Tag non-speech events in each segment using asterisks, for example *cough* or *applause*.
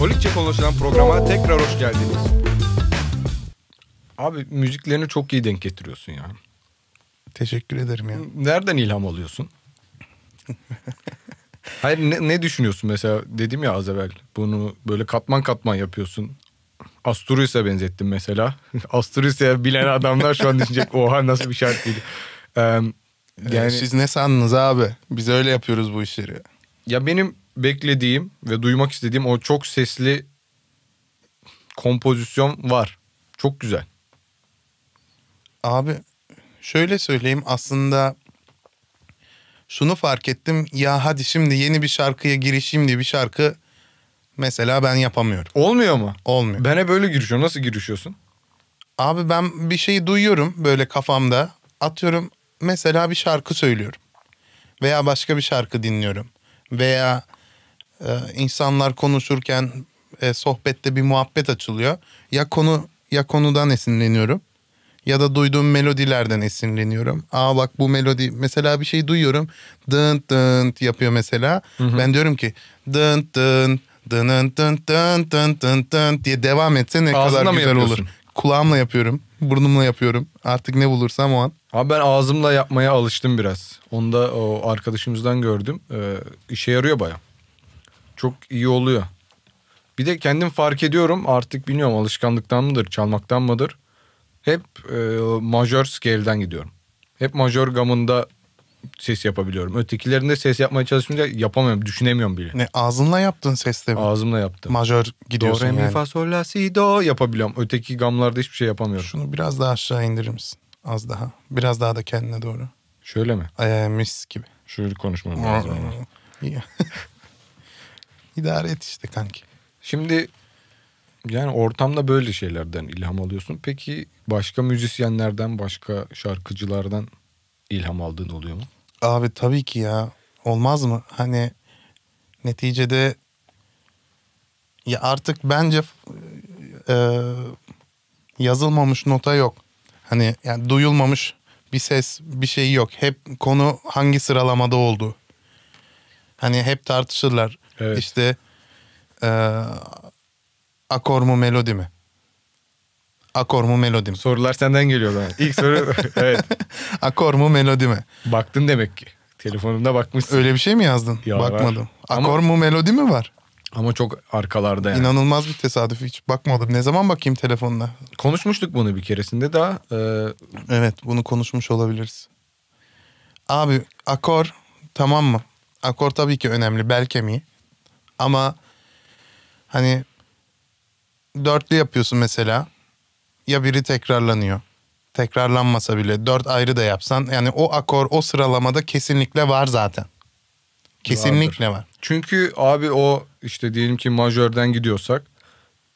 Politikçe konuşulan programa tekrar hoş geldiniz. Abi müziklerini çok iyi denk getiriyorsun ya. Teşekkür ederim ya. Nereden ilham alıyorsun? *laughs* Hayır ne, ne düşünüyorsun mesela dedim ya az evvel bunu böyle katman katman yapıyorsun. Asturias'a benzettim mesela. *laughs* Asturias'a bilen adamlar şu an düşünecek oha nasıl bir şarkıydı. Ee, yani, yani siz ne sandınız abi? Biz öyle yapıyoruz bu işleri. Ya benim beklediğim ve duymak istediğim o çok sesli kompozisyon var. Çok güzel. Abi şöyle söyleyeyim aslında şunu fark ettim. Ya hadi şimdi yeni bir şarkıya girişeyim diye bir şarkı mesela ben yapamıyorum. Olmuyor mu? Olmuyor. Ben hep böyle girişiyorum. Nasıl girişiyorsun? Abi ben bir şeyi duyuyorum böyle kafamda. Atıyorum mesela bir şarkı söylüyorum. Veya başka bir şarkı dinliyorum. Veya ee, insanlar konuşurken e, sohbette bir muhabbet açılıyor. Ya konu ya konudan esinleniyorum ya da duyduğum melodilerden esinleniyorum. Aa bak bu melodi mesela bir şey duyuyorum. Dın dın yapıyor mesela. Hı hı. Ben diyorum ki dın dın dın dın dın dın dın dın diye devam etse ne Ağzına kadar güzel olur. Kulağımla yapıyorum, burnumla yapıyorum. Artık ne bulursam o an. Abi ben ağzımla yapmaya alıştım biraz. Onu da o arkadaşımızdan gördüm. Ee, işe yarıyor bayağı. Çok iyi oluyor. Bir de kendim fark ediyorum artık bilmiyorum alışkanlıktan mıdır çalmaktan mıdır. Hep e, majör scale'den gidiyorum. Hep majör gamında ses yapabiliyorum. Ötekilerinde ses yapmaya çalışınca yapamıyorum. Düşünemiyorum bile. Ne ağzınla yaptın sesle mi? Ağzımla yaptım. Majör gidiyorsun do, re, mi, yani. fa, sol, la, si, do yapabiliyorum. Öteki gamlarda hiçbir şey yapamıyorum. Şunu biraz daha aşağı indirir misin? Az daha. Biraz daha da kendine doğru. Şöyle mi? Ee, mis gibi. Şöyle konuşmam lazım. *laughs* İdare et işte kanki. Şimdi yani ortamda böyle şeylerden ilham alıyorsun. Peki başka müzisyenlerden, başka şarkıcılardan ilham aldığın oluyor mu? Abi tabii ki ya. Olmaz mı? Hani neticede ya artık bence e, e yazılmamış nota yok. Hani yani duyulmamış bir ses, bir şey yok. Hep konu hangi sıralamada oldu. Hani hep tartışırlar. Evet. İşte e, akor mu melodi mi? Akor mu melodi mi? Sorular senden geliyor lan. İlk soru *laughs* evet. Akor mu melodi mi? Baktın demek ki. Telefonumda bakmışsın. Öyle bir şey mi yazdın? Ya Bakmadım. Var. Akor ama, mu melodi mi var? Ama çok arkalarda yani. İnanılmaz bir tesadüf hiç bakmadım. Ne zaman bakayım telefonla? Konuşmuştuk bunu bir keresinde daha. E... Evet bunu konuşmuş olabiliriz. Abi akor tamam mı? Akor tabii ki önemli bel kemiği. Ama hani dörtlü yapıyorsun mesela. Ya biri tekrarlanıyor. Tekrarlanmasa bile dört ayrı da yapsan yani o akor o sıralamada kesinlikle var zaten. Kesinlikle Vardır. var. Çünkü abi o işte diyelim ki majörden gidiyorsak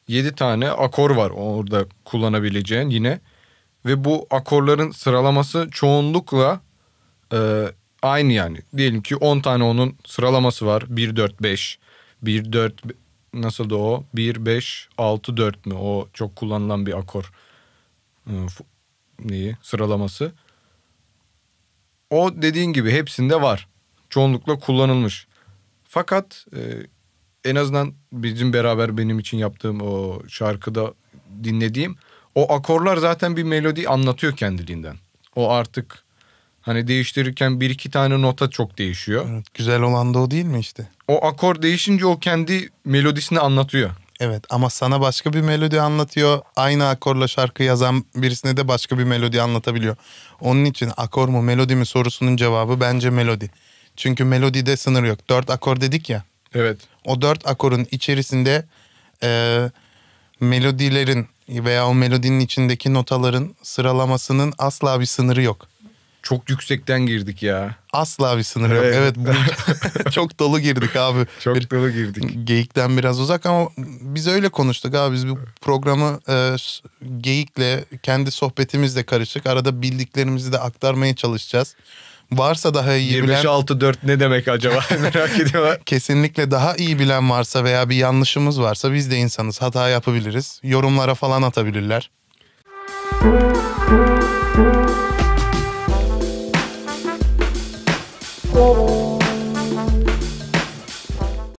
7 tane akor var orada kullanabileceğin yine. Ve bu akorların sıralaması çoğunlukla e, aynı yani. Diyelim ki 10 tane onun sıralaması var. 1, 4, 5. 1-4 nasıl da o? 1-5-6-4 mü? O çok kullanılan bir akor ee, neyi sıralaması. O dediğin gibi hepsinde var. Çoğunlukla kullanılmış. Fakat e, en azından bizim beraber benim için yaptığım o şarkıda dinlediğim o akorlar zaten bir melodi anlatıyor kendiliğinden. O artık hani değiştirirken bir iki tane nota çok değişiyor. Evet, güzel olan da o değil mi işte? o akor değişince o kendi melodisini anlatıyor. Evet ama sana başka bir melodi anlatıyor. Aynı akorla şarkı yazan birisine de başka bir melodi anlatabiliyor. Onun için akor mu melodi mi sorusunun cevabı bence melodi. Çünkü melodide sınır yok. Dört akor dedik ya. Evet. O dört akorun içerisinde e, melodilerin veya o melodinin içindeki notaların sıralamasının asla bir sınırı yok. Çok yüksekten girdik ya. Asla bir sınır yok. Evet. Bu... *laughs* çok dolu girdik abi. Çok bir, dolu girdik. Geyikten biraz uzak ama biz öyle konuştuk abi. Biz bu programı e, geyikle, kendi sohbetimizle karışık. Arada bildiklerimizi de aktarmaya çalışacağız. Varsa daha iyi 25 bilen... 6 4 ne demek acaba *laughs* merak ediyorlar. Kesinlikle daha iyi bilen varsa veya bir yanlışımız varsa biz de insanız. Hata yapabiliriz. Yorumlara falan atabilirler. Oh.